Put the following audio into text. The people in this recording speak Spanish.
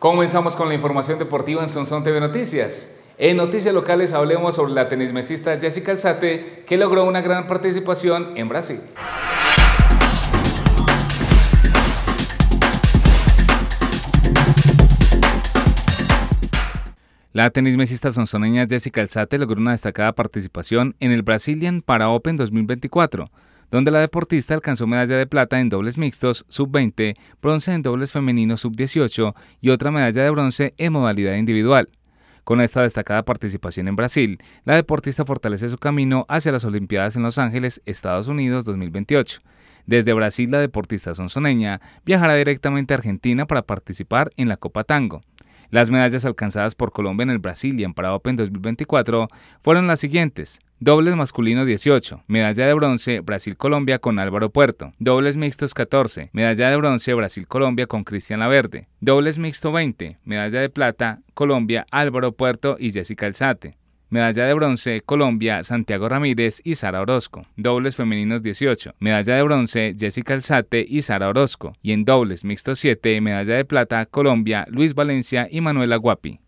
Comenzamos con la información deportiva en Sonson TV Noticias. En noticias locales hablemos sobre la tenismesista Jessica Alzate, que logró una gran participación en Brasil. La tenismesista sonsoneña Jessica Alzate logró una destacada participación en el Brazilian Para Open 2024 donde la deportista alcanzó medalla de plata en dobles mixtos sub-20, bronce en dobles femeninos sub-18 y otra medalla de bronce en modalidad individual. Con esta destacada participación en Brasil, la deportista fortalece su camino hacia las Olimpiadas en Los Ángeles, Estados Unidos 2028. Desde Brasil, la deportista sonsoneña viajará directamente a Argentina para participar en la Copa Tango, las medallas alcanzadas por Colombia en el Brasil y en Para Open 2024 fueron las siguientes. Dobles masculino 18, medalla de bronce Brasil-Colombia con Álvaro Puerto, dobles mixtos 14, medalla de bronce Brasil-Colombia con Cristian Laverde, dobles mixto 20, medalla de plata Colombia Álvaro Puerto y Jessica Alzate, Medalla de bronce Colombia, Santiago Ramírez y Sara Orozco. Dobles femeninos 18. Medalla de bronce Jessica Alzate y Sara Orozco. Y en dobles mixtos 7, medalla de plata Colombia, Luis Valencia y Manuela Guapi.